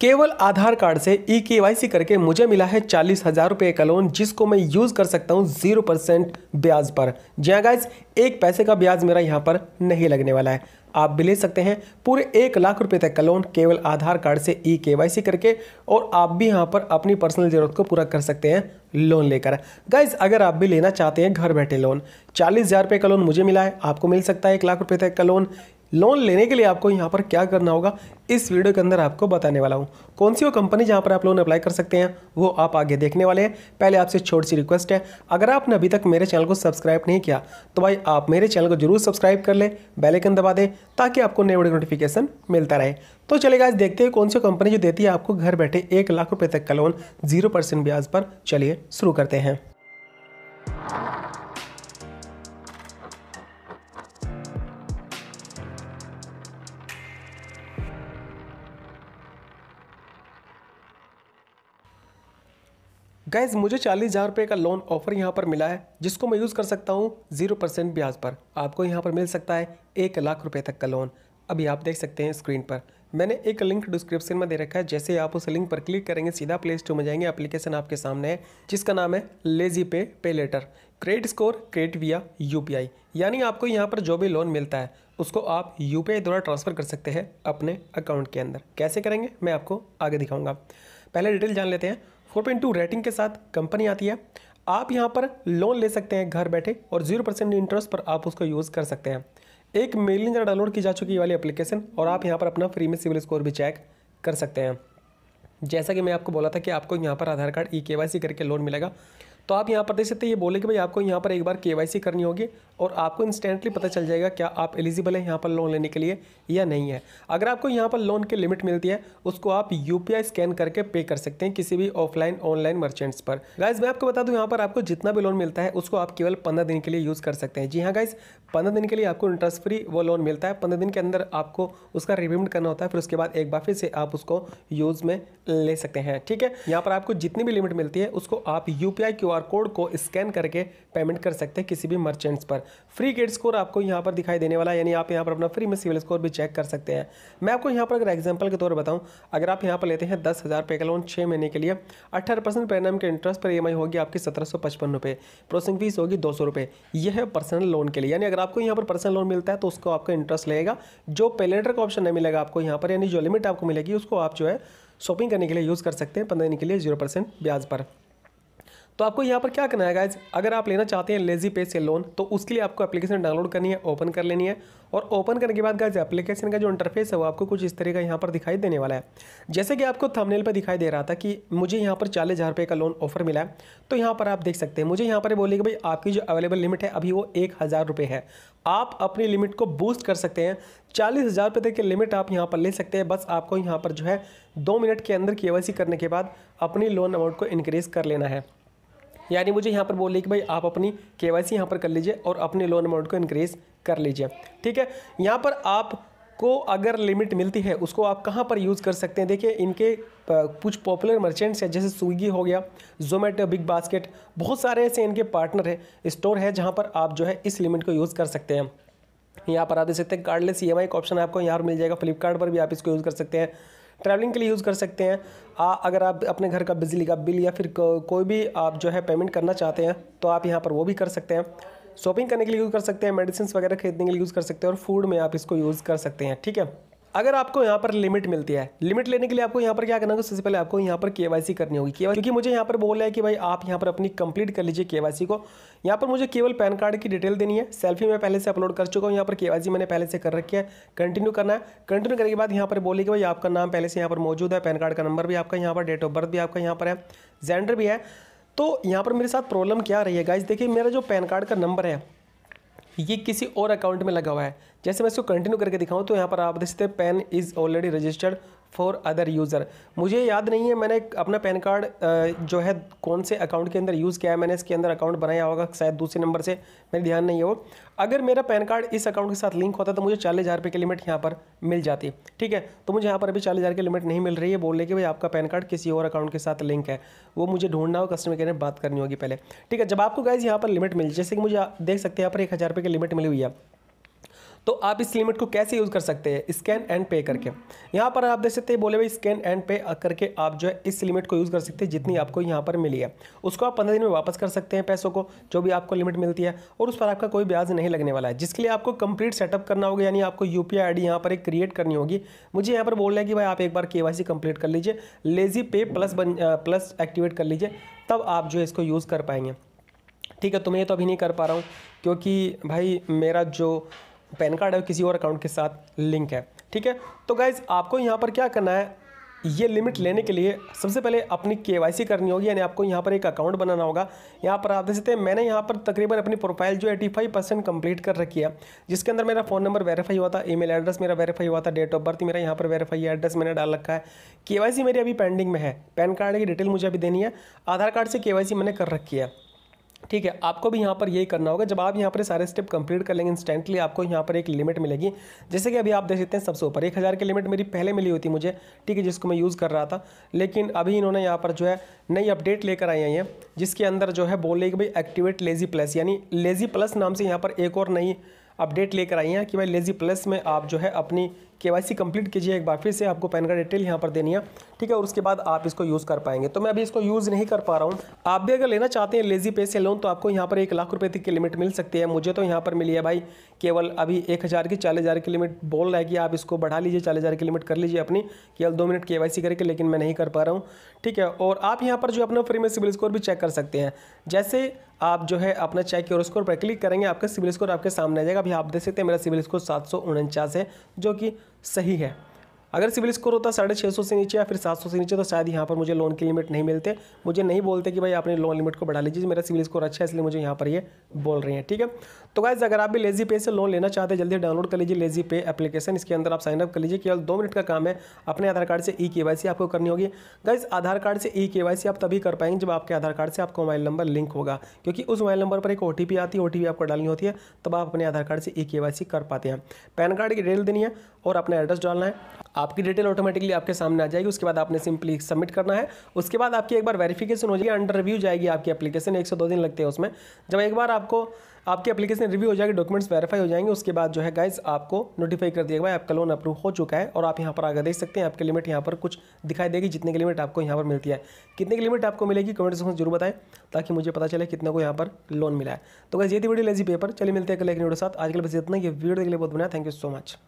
केवल आधार कार्ड से ई e के करके मुझे मिला है चालीस हज़ार रुपये का लोन जिसको मैं यूज़ कर सकता हूँ जीरो परसेंट ब्याज पर जी हाँ गाइज एक पैसे का ब्याज मेरा यहाँ पर नहीं लगने वाला है आप भी ले सकते हैं पूरे एक लाख रुपए तक का लोन केवल आधार कार्ड से ई e के करके और आप भी यहाँ पर अपनी पर्सनल ज़रूरत को पूरा कर सकते हैं लोन लेकर गाइज अगर आप भी लेना चाहते हैं घर बैठे लोन चालीस हज़ार रुपये का लोन मुझे मिला है आपको मिल सकता है एक लाख रुपये तक का लोन लोन लेने के लिए आपको यहाँ पर क्या करना होगा इस वीडियो के अंदर आपको बताने वाला हूँ कौन सी वो कंपनी जहाँ पर आप लोन अप्लाई कर सकते हैं वो आप आगे देखने वाले हैं पहले आपसे छोटी सी रिक्वेस्ट है अगर आपने अभी तक मेरे चैनल को सब्सक्राइब नहीं किया तो भाई आप मेरे चैनल को जरूर सब्सक्राइब कर लें बैलेकन दबा दें ताकि आपको नए बड़े नोटिफिकेशन मिलता रहे तो चलेगा आज देखते हैं कौन सी कंपनी जो देती है आपको घर बैठे एक लाख रुपये तक का लोन जीरो परसेंट ब्याज पर चलिए शुरू करते हैं गैस मुझे चालीस हज़ार रुपये का लोन ऑफर यहाँ पर मिला है जिसको मैं यूज़ कर सकता हूँ जीरो परसेंट ब्याज पर आपको यहाँ पर मिल सकता है एक लाख रुपये तक का लोन अभी आप देख सकते हैं स्क्रीन पर मैंने एक लिंक डिस्क्रिप्शन में दे रखा है जैसे आप उस लिंक पर क्लिक करेंगे सीधा प्ले स्टोर में जाएंगे एप्लीकेशन आपके सामने है जिसका नाम है LazyPay pay later credit score credit via you यानी आपको यहाँ पर जो भी लोन मिलता है उसको आप यू द्वारा ट्रांसफ़र कर सकते हैं अपने अकाउंट के अंदर कैसे करेंगे मैं आपको आगे दिखाऊँगा पहले डिटेल जान लेते हैं फोर पॉइंट टू रेटिंग के साथ कंपनी आती है आप यहाँ पर लोन ले सकते हैं घर बैठे और जीरो परसेंट इंटरेस्ट पर आप उसको यूज़ कर सकते हैं एक मेलिंग जरा डाउनलोड की जा चुकी वाली एप्लीकेशन और आप यहाँ पर अपना फ्री में सिविल स्कोर भी चेक कर सकते हैं जैसा कि मैं आपको बोला था कि आपको यहाँ पर आधार कार्ड ई e के करके लोन मिलेगा तो आप यहाँ पर देख सकते हैं ये बोले कि भाई आपको यहाँ पर एक बार के करनी होगी और आपको इंस्टेंटली पता चल जाएगा क्या आप एलिजिबल हैं यहाँ पर लोन लेने के लिए या नहीं है अगर आपको यहाँ पर लोन की लिमिट मिलती है उसको आप यू स्कैन करके पे कर सकते हैं किसी भी ऑफलाइन ऑनलाइन मर्चेंट्स पर गाइज मैं आपको बता दूँ यहाँ पर आपको जितना भी लोन मिलता है उसको आप केवल पंद्रह दिन के लिए यूज़ कर सकते हैं जी हाँ गाइज पंद्रह दिन के लिए आपको इंटरेस्ट फ्री वो लोन मिलता है पंद्रह दिन के अंदर आपको उसका रिपेमेंट करना होता है फिर उसके बाद एक बार फिर से आप उसको यूज़ में ले सकते हैं ठीक है यहाँ पर आपको जितनी भी लिमिट मिलती है उसको आप यू पी क्यूआर कोड को स्कैन करके पेमेंट कर सकते हैं किसी भी मर्चेंट्स पर फ्री गेट स्कोर आपको यहाँ पर दिखाई देने वाला है यानी आप यहाँ पर अपना फ्री में सिविल स्कोर भी चेक कर सकते हैं मैं आपको यहाँ पर अगर एग्जाम्पल के तौर पर बताऊँ अगर आप यहाँ पर लेते हैं दस हज़ार का लोन छः महीने के लिए अठारह परसेंट पैनम के इंटरेस्ट पर ई होगी आपकी सत्रह सौ पचपन रुपये प्रोसेसिंग फीस होगी दो सौ रुपये यह है पर्सनल लोन के लिए यानी अगर आपको यहाँ पर पर्सनल लोन मिलता है तो उसको आपका इंटरेस्ट लगेगा जो पेलेटर का ऑप्शन नहीं मिलेगा आपको यहाँ पर यानी जो लिमिट आपको मिलेगी उसको आप जो है शॉपिंग करने के लिए यूज़ कर सकते हैं पंद्रह दिन के लिए जीरो परसेंट ब्याज पर तो आपको यहाँ पर क्या करना है गाइज अगर आप लेना चाहते हैं लेजी पे से लोन तो उसके लिए आपको एप्लीकेशन डाउनलोड करनी है ओपन कर लेनी है और ओपन करने के बाद गाइज एप्लीकेशन का जो इंटरफेस है वो आपको कुछ इस तरह का यहाँ पर दिखाई देने वाला है जैसे कि आपको थंबनेल पर दिखाई दे रहा था कि मुझे यहाँ पर चालीस हज़ार का लोन ऑफर मिला है तो यहाँ पर आप देख सकते हैं मुझे यहाँ पर बोले कि भाई आपकी जो अवेलेबल लिमिट है अभी वो एक हज़ार रुपये है आप अपनी लिमिट को बूस्ट कर सकते हैं चालीस हज़ार रुपये तक की लिमिट आप यहाँ पर ले सकते हैं बस आपको यहाँ पर जो है दो मिनट के अंदर के करने के बाद अपनी लोन अमाउंट को इनक्रीज़ कर लेना है यानी मुझे यहाँ पर बोल कि भाई आप अपनी के वाई सी यहाँ पर कर लीजिए और अपने लोन अमाउंट को इंक्रीज़ कर लीजिए ठीक है यहाँ पर आप को अगर लिमिट मिलती है उसको आप कहाँ पर यूज़ कर सकते हैं देखिए इनके कुछ पॉपुलर मर्चेंट्स हैं जैसे स्विगी हो गया जोमेटो बिग बास्केट बहुत सारे ऐसे इनके पार्टनर है स्टोर है जहाँ पर आप जो है इस लिमिट को यूज़ कर सकते हैं यहाँ पर आप देख सकते हैं कार्डलेस ई e का ऑप्शन आपको यहाँ पर मिल जाएगा फ्लिपकार्ट पर भी आप इसको यूज़ कर सकते हैं ट्रैवलिंग के लिए यूज़ कर सकते हैं आ, अगर आप अपने घर का बिजली का बिल या फिर को, कोई भी आप जो है पेमेंट करना चाहते हैं तो आप यहाँ पर वो भी कर सकते हैं शॉपिंग करने के लिए यूज़ कर सकते हैं मेडिसिन वगैरह खरीदने के लिए यूज़ कर सकते हैं और फूड में आप इसको यूज़ कर सकते हैं ठीक है अगर आपको यहाँ पर लिमिट मिलती है लिमिट लेने के लिए आपको यहाँ पर क्या करना होगा सबसे पहले आपको यहाँ पर के करनी होगी क्योंकि मुझे यहाँ पर बोला है कि भाई आप यहाँ पर अपनी कंप्लीट कर लीजिए केवाईसी को यहाँ पर मुझे केवल पैन कार्ड की डिटेल देनी है सेल्फी मैं पहले से अपलोड कर चुका हूँ यहाँ पर केवाईसी मैंने पहले से कर रखी है कंटिन्यू करना है कंटिन्यू करने के बाद यहाँ पर बोले कि भाई आपका नाम पहले से यहाँ पर मौजूद है पैन कार्ड का नंबर भी आपका यहाँ पर डेट ऑफ बर्थ भी आपका यहाँ पर है जेंडर भी है तो यहाँ पर मेरे साथ प्रॉब्लम क्या रही है गाइज देखिए मेरा जो पैन कार्ड का नंबर है ये किसी और अकाउंट में लगा हुआ है जैसे मैं इसको कंटिन्यू करके दिखाऊं तो यहाँ पर आप देख सकते हैं PAN is already registered for other user मुझे याद नहीं है मैंने अपना पैन कार्ड जो है कौन से अकाउंट के अंदर यूज़ किया है मैंने इसके अंदर अकाउंट बनाया होगा शायद दूसरे नंबर से मेरे ध्यान नहीं हो अगर मेरा पैन कार्ड इस अकाउंट के साथ लिंक होता तो मुझे चालीस हज़ार रुपये की लिमिट यहाँ पर मिल जाती ठीक है तो मुझे यहाँ पर अभी चालीस हज़ार की लिमिट नहीं मिल रही है बोल रहे कि भाई आपका पैन कार्ड किसी और अकाउंट के साथ लिंक है वो मुझे ढूंढना हो कस्टमर केयर में बात करनी होगी पहले ठीक है जब आपको गाइज यहाँ पर लिमिट मिली जैसे कि मुझे देख सकते हैं यहाँ पर एक हज़ार रुपये की लिमिट मिली हुई है तो आप इस लिमिट को कैसे यूज़ कर सकते हैं स्कैन एंड पे करके यहाँ पर आप देख सकते हैं बोले भाई स्कैन एंड पे करके आप जो है इस लिमिट को यूज़ कर सकते हैं जितनी आपको यहाँ पर मिली है उसको आप पंद्रह दिन में वापस कर सकते हैं पैसों को जो भी आपको लिमिट मिलती है और उस पर आपका कोई ब्याज नहीं लगने वाला है जिसके लिए आपको कंप्लीट सेटअप करना होगा यानी आपको यू पी आई यहाँ पर एक क्रिएट करनी होगी मुझे यहाँ पर बोल रहा है कि भाई आप एक बार के वाई कंप्लीट कर लीजिए लेजी पे प्लस बन प्लस एक्टिवेट कर लीजिए तब आप जो है इसको यूज़ कर पाएंगे ठीक है तो मैं ये तो अभी नहीं कर पा रहा हूँ क्योंकि भाई मेरा जो पैन कार्ड है किसी और अकाउंट के साथ लिंक है ठीक है तो गाइज़ आपको यहाँ पर क्या करना है ये लिमिट लेने के लिए सबसे पहले अपनी के करनी होगी यानी आपको यहाँ पर एक अकाउंट बनाना होगा यहाँ पर आप देख सकते हैं मैंने यहाँ पर तकरीबन अपनी प्रोफाइल जो एटी फाइव परसेंट कम्प्लीट कर रखी है जिसके अंदर मेरा फ़ोन नंबर वेरीफाई हुआ था ईमेल एड्रेस मेरा वेरीफाई हुआ था डेट ऑफ बर्थ मेरा यहाँ पर वेरीफाई एड्रेस मैंने डाल रखा है के मेरी अभी पेंडिंग में है पैन कार्ड की डिटेल मुझे अभी देनी है आधार कार्ड से के मैंने कर रखी है ठीक है आपको भी यहाँ पर यही करना होगा जब आप यहाँ पर सारे स्टेप कंप्लीट कर लेंगे इंस्टेंटली आपको यहाँ पर एक लिमिट मिलेगी जैसे कि अभी आप देख सकते हैं सबसे ऊपर एक हज़ार की लिमिट मेरी पहले मिली हुई थी मुझे ठीक है जिसको मैं यूज़ कर रहा था लेकिन अभी इन्होंने यहाँ पर जो है नई अपडेट लेकर आई हैं जिसके अंदर जो है रही कि भाई एक्टिवेट लेज़ी प्लस यानी लेज़ी प्लस नाम से यहाँ पर एक और नई अपडेट लेकर आई हैं कि भाई लेज़ी प्लस में आप जो है अपनी केवाईसी कंप्लीट कीजिए एक बार फिर से आपको पैन कार्ड डिटेल यहाँ पर देनी है ठीक है और उसके बाद आप इसको यूज़ कर पाएंगे तो मैं अभी इसको यूज़ नहीं कर पा रहा हूँ आप भी अगर लेना चाहते हैं लेजी पे से लोन तो आपको यहाँ पर एक लाख रुपये तक की लिमिट मिल सकती है मुझे तो यहाँ पर मिली है भाई केवल अभी एक हज़ार की चालीस हज़ार की लिमिट बोल रहा है कि आप इसको बढ़ा लीजिए चालीस हज़ार की लिमिट कर लीजिए अपनी केवल दो मिनट के वाई करके लेकिन मैं नहीं कर पा रहा हूँ ठीक है और आप यहाँ पर जो अपना फ्री में सिविल स्कोर भी चेक कर सकते हैं जैसे आप जो है अपना चेक और स्कोर पर क्लिक करेंगे आपका सिविल स्कोर आपके सामने आ जाएगा अभी आप देख सकते हैं मेरा सिविल स्कोर सात है जो कि सही है अगर सिविल स्कोर होता साढ़े छः सौ से नीचे या फिर सात सौ से नीचे तो शायद यहाँ पर मुझे लोन की लिमिट नहीं मिलते मुझे नहीं बोलते कि भाई आपने लोन लिमिट को बढ़ा लीजिए मेरा सिविल स्कोर अच्छा है इसलिए मुझे यहाँ पर ये बोल रहे हैं ठीक है तो गाइज अगर आप भी लेजी पे से लोन लेना चाहते हैं जल्दी डाउनलोड कर लीजिए लेजी पे एप्लीकेशन इसके अंदर आप साइनअप कर लीजिए केवल दो मिनट का काम है अपने आधार कार्ड से ई के आपको करनी होगी गाइज आधार कार्ड से ई के आप तभी कर पाएंगे जब आपके आधार कार्ड से आपका मोबाइल नंबर लिंक होगा क्योंकि उस मोबाइल नंबर पर एक ओ आती है ओ आपको डालनी होती है तब आप अपने आधार कार्ड से ई के कर पाते हैं पैन कार्ड की डिटेल देनी है और अपना एड्रेस डालना है आपकी डिटेल ऑटोमेटिकली आपके सामने आ जाएगी उसके बाद आपने सिंपली सबमिट करना है उसके बाद आपकी एक बार वेरिफिकेशन हो जाएगी अंडर रिव्यू जाएगी आपकी एप्लीकेशन एक दो दिन लगते हैं उसमें जब एक बार आपको आपकी एप्लीकेशन रिव्यू हो जाएगी डॉक्यूमेंट्स वेरीफाई हो जाएंगे उसके बाद जो है गाइज आपको नोटिफाई कर दिया भाई आपका लोन अप्रूव हो चुका है और आप यहाँ पर आगे देख सकते हैं आपकी लिमिट यहाँ पर कुछ दिखाई देगी जितने की लिमिट आपको यहाँ पर मिलती है कितने की लिमिट आपको मिलेगी कमेंट सेक्शन में जरूर बताएं ताकि मुझे पता चले कितने को यहाँ पर लोन मिला है तो गाइज ये थी वीडियो लेजी पेपर चलिए मिलते हैं कल एक वीडियो के साथ आजकल बस इतना ही वीडियो के लिए बहुत बनाया थैंक यू सो मच